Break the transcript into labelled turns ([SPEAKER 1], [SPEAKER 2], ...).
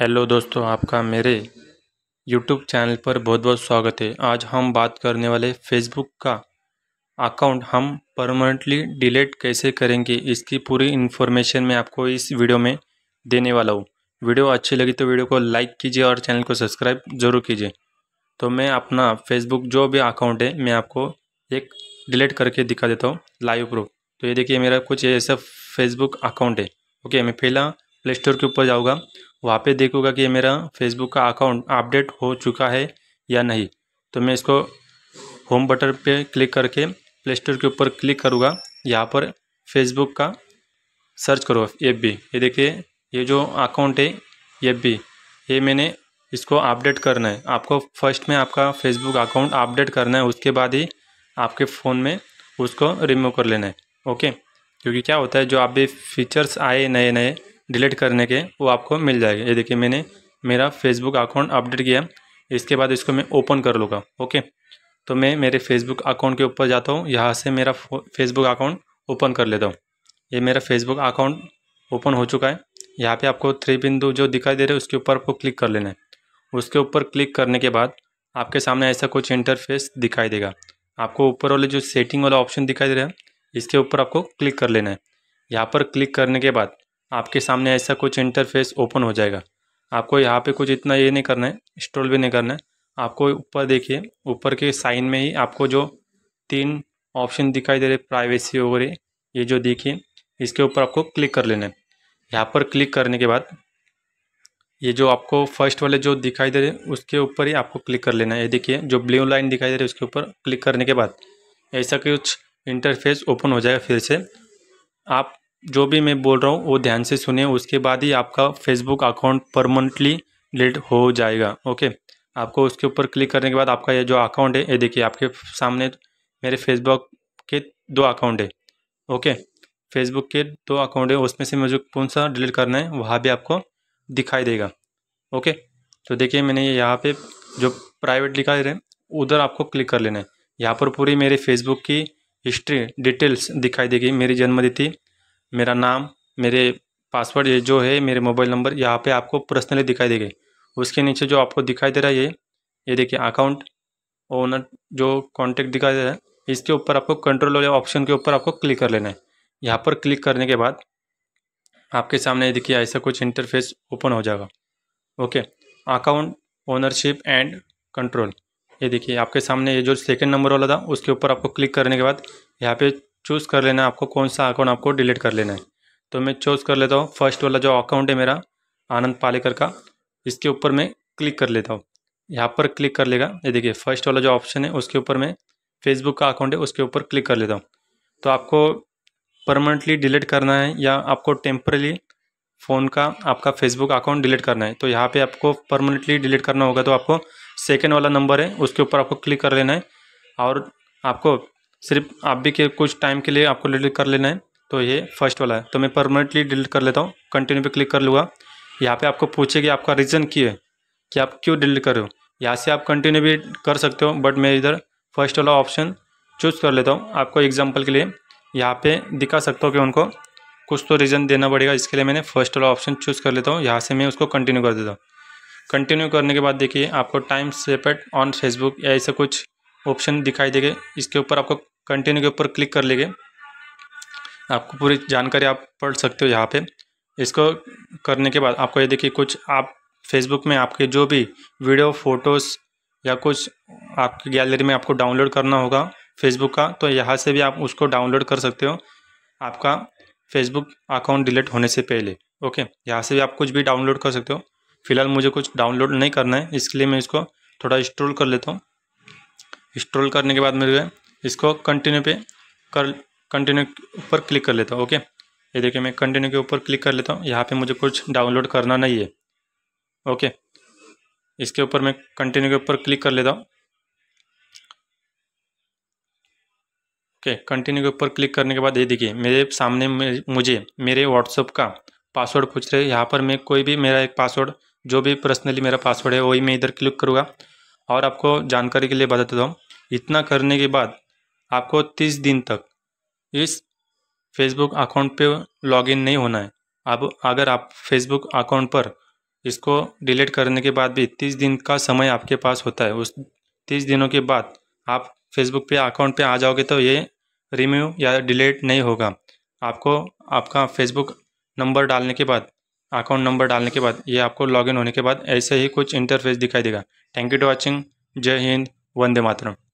[SPEAKER 1] hello दोस्तों आपका मेरे यूट्यूब चैनल पर बहुत बहुत स्वागत है आज हम बात करने वाले फेसबुक का अकाउंट हम परमानेंटली डिलीट कैसे करेंगे इसकी पूरी इन्फॉर्मेशन मैं आपको इस वीडियो में देने वाला हूँ वीडियो अच्छी लगी तो वीडियो को लाइक कीजिए और चैनल को सब्सक्राइब जरूर कीजिए तो मैं अपना फेसबुक जो भी अकाउंट है मैं आपको एक डिलीट करके दिखा देता हूँ लाइव प्रूफ तो ये देखिए मेरा कुछ ऐसा फेसबुक अकाउंट है ओके मैं पहला प्ले स्टोर के ऊपर जाऊँगा वहाँ पे देखूँगा कि मेरा फेसबुक का अकाउंट अपडेट हो चुका है या नहीं तो मैं इसको होम बटन पे क्लिक करके प्ले स्टोर के ऊपर क्लिक करूँगा यहाँ पर फेसबुक का सर्च करो एफ बी ये देखिए ये जो अकाउंट है एफ बी ये मैंने इसको अपडेट करना है आपको फर्स्ट में आपका फेसबुक अकाउंट अपडेट करना है उसके बाद ही आपके फ़ोन में उसको रिमूव कर लेना है ओके क्योंकि क्या होता है जो आप भी फीचर्स आए नए नए डिलीट करने के वो आपको मिल जाएगा ये देखिए मैंने मेरा फेसबुक अकाउंट अपडेट किया इसके बाद इसको मैं ओपन कर लूँगा ओके तो मैं मेरे फेसबुक अकाउंट के ऊपर जाता हूँ यहाँ से मेरा फेसबुक अकाउंट ओपन कर लेता हूँ ये मेरा फेसबुक अकाउंट ओपन हो चुका है यहाँ पे आपको थ्री बिंदु जो दिखाई दे रहे हैं उसके ऊपर आपको क्लिक कर लेना है उसके ऊपर क्लिक करने के बाद आपके सामने ऐसा कुछ इंटरफेस दिखाई देगा आपको ऊपर वाले जो सेटिंग वाला ऑप्शन दिखाई दे रहा है इसके ऊपर आपको क्लिक कर लेना है यहाँ पर क्लिक करने के बाद आपके सामने ऐसा कुछ इंटरफेस ओपन हो जाएगा आपको यहाँ पे कुछ इतना ये नहीं करना है इंस्टॉल भी नहीं करना है आपको ऊपर देखिए ऊपर के साइन में ही आपको जो तीन ऑप्शन दिखाई दे रहे प्राइवेसी वगैरह ये जो देखिए इसके ऊपर आपको क्लिक कर लेना है यहाँ पर क्लिक करने के बाद ये जो आपको फर्स्ट वाले जो दिखाई दे रहे उसके ऊपर ही आपको क्लिक कर लेना है ये देखिए जो ब्लू लाइन दिखाई दे रही है उसके ऊपर क्लिक करने के बाद ऐसा कुछ इंटरफेस ओपन हो जाएगा फिर से आप जो भी मैं बोल रहा हूँ वो ध्यान से सुने उसके बाद ही आपका फेसबुक अकाउंट परमानेंटली डिलीट हो जाएगा ओके आपको उसके ऊपर क्लिक करने के बाद आपका ये जो अकाउंट है ये देखिए आपके सामने मेरे फेसबुक के दो अकाउंट है ओके फेसबुक के दो अकाउंट है उसमें से मुझे कौन सा डिलीट करना है वहाँ भी आपको दिखाई देगा ओके तो देखिए मैंने ये यहाँ पे जो प्राइवेट लिखा है उधर आपको क्लिक कर लेना है यहाँ पर पूरी मेरे फेसबुक की हिस्ट्री डिटेल्स दिखाई देगी मेरी जन्मतिथि मेरा नाम मेरे पासवर्ड ये जो है मेरे मोबाइल नंबर यहाँ पे आपको पर्सनली दिखाई देगा उसके नीचे जो आपको दिखाई दे रहा है ये ये देखिए अकाउंट ओनर जो कॉन्टेक्ट दिखाई दे रहा है इसके ऊपर आपको कंट्रोल वाले ऑप्शन के ऊपर आपको क्लिक कर लेना है यहाँ पर क्लिक करने के बाद आपके सामने देखिए ऐसा कुछ इंटरफेस ओपन हो जाएगा okay account ownership and control ये देखिए आपके सामने ये जो सेकंड नंबर वाला था उसके ऊपर आपको क्लिक करने के बाद यहाँ पे चूज़ कर लेना है आपको कौन सा अकाउंट आपको डिलीट कर लेना है तो मैं चूज़ कर लेता हूँ फर्स्ट वाला जो अकाउंट है मेरा आनंद पालेकर का इसके ऊपर मैं क्लिक कर लेता हूँ यहाँ पर क्लिक कर लेगा ये देखिए फर्स्ट वाला जो ऑप्शन है उसके ऊपर मैं फेसबुक का अकाउंट है उसके ऊपर क्लिक कर लेता हूँ तो आपको परमानेंटली डिलीट करना है या आपको टेम्परेली फ़ोन का आपका फेसबुक अकाउंट डिलीट करना है तो यहाँ पे आपको परमानेंटली डिलीट करना होगा तो आपको सेकेंड वाला नंबर है उसके ऊपर आपको क्लिक कर लेना है और आपको सिर्फ आप भी के कुछ टाइम के लिए आपको डिलीट कर लेना है तो ये फर्स्ट वाला है तो मैं परमानेंटली डिलीट कर लेता हूँ कंटिन्यू पे क्लिक कर लूँगा यहाँ पे आपको कि आपका रीज़न क्या है कि आप क्यों डिलीट कर रहे हो यहाँ से आप कंटिन्यू भी कर सकते हो बट मैं इधर फर्स्ट वाला ऑप्शन चूज़ कर लेता हूँ आपको एग्जाम्पल के लिए यहाँ पर दिखा सकता हूँ कि उनको कुछ तो रीज़न देना पड़ेगा इसके लिए मैंने फर्स्ट वाला ऑप्शन चूज़ कर लेता हूँ यहाँ से मैं उसको कंटिन्यू कर देता हूँ कंटिन्यू करने के बाद देखिए आपको टाइम सेपेट ऑन फेसबुक या ऐसा कुछ ऑप्शन दिखाई देगा इसके ऊपर आपको कंटिन्यू के ऊपर क्लिक कर लेंगे आपको पूरी जानकारी आप पढ़ सकते हो यहाँ पे इसको करने के बाद आपको ये देखिए कुछ आप फेसबुक में आपके जो भी वीडियो फ़ोटोज़ या कुछ आपकी गैलरी में आपको डाउनलोड करना होगा फेसबुक का तो यहाँ से भी आप उसको डाउनलोड कर सकते हो आपका फेसबुक अकाउंट डिलीट होने से पहले ओके यहाँ से भी आप कुछ भी डाउनलोड कर सकते हो फिलहाल मुझे कुछ डाउनलोड नहीं करना है इसलिए मैं इसको थोड़ा इंस्टॉल कर लेता हूँ स्ट्रोल करने के बाद मैं जो है इसको कंटिन्यू पे कर कंटिन्यू ऊपर क्लिक कर लेता हूँ ओके ये देखिए मैं कंटिन्यू के ऊपर क्लिक कर लेता हूँ यहाँ पे मुझे कुछ डाउनलोड करना नहीं है ओके इसके ऊपर मैं कंटिन्यू के ऊपर क्लिक कर लेता हूँ ओके कंटिन्यू के ऊपर क्लिक करने के बाद ये देखिए मेरे सामने मुझे मेरे व्हाट्सअप का पासवर्ड पूछ रहे यहाँ पर मैं कोई भी मेरा एक पासवर्ड जो भी पर्सनली मेरा पासवर्ड है वही मैं इधर क्लिक करूँगा और आपको जानकारी के लिए बता देता हूँ इतना करने के बाद आपको तीस दिन तक इस फेसबुक अकाउंट पे लॉगिन नहीं होना है अब अगर आप फेसबुक अकाउंट पर इसको डिलीट करने के बाद भी तीस दिन का समय आपके पास होता है उस तीस दिनों के बाद आप फेसबुक पे अकाउंट पे आ जाओगे तो ये रिम्यू या डिलीट नहीं होगा आपको आपका फेसबुक नंबर डालने के बाद अकाउंट नंबर डालने के बाद ये आपको लॉगिन होने के बाद ऐसे ही कुछ इंटरफेस दिखाई देगा थैंक यू टू वॉचिंग जय हिंद वंदे मातरम